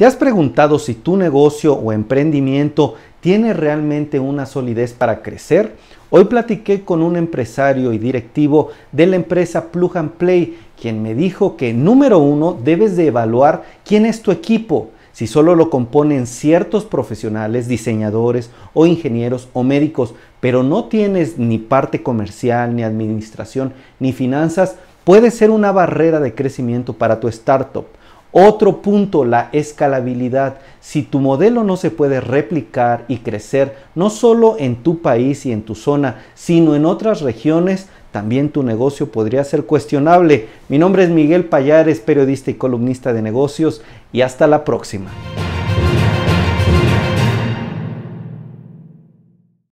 ¿Te has preguntado si tu negocio o emprendimiento tiene realmente una solidez para crecer? Hoy platiqué con un empresario y directivo de la empresa Plug Play, quien me dijo que número uno debes de evaluar quién es tu equipo. Si solo lo componen ciertos profesionales, diseñadores o ingenieros o médicos, pero no tienes ni parte comercial, ni administración, ni finanzas, puede ser una barrera de crecimiento para tu startup. Otro punto, la escalabilidad. Si tu modelo no se puede replicar y crecer no solo en tu país y en tu zona, sino en otras regiones, también tu negocio podría ser cuestionable. Mi nombre es Miguel Payares, periodista y columnista de negocios, y hasta la próxima.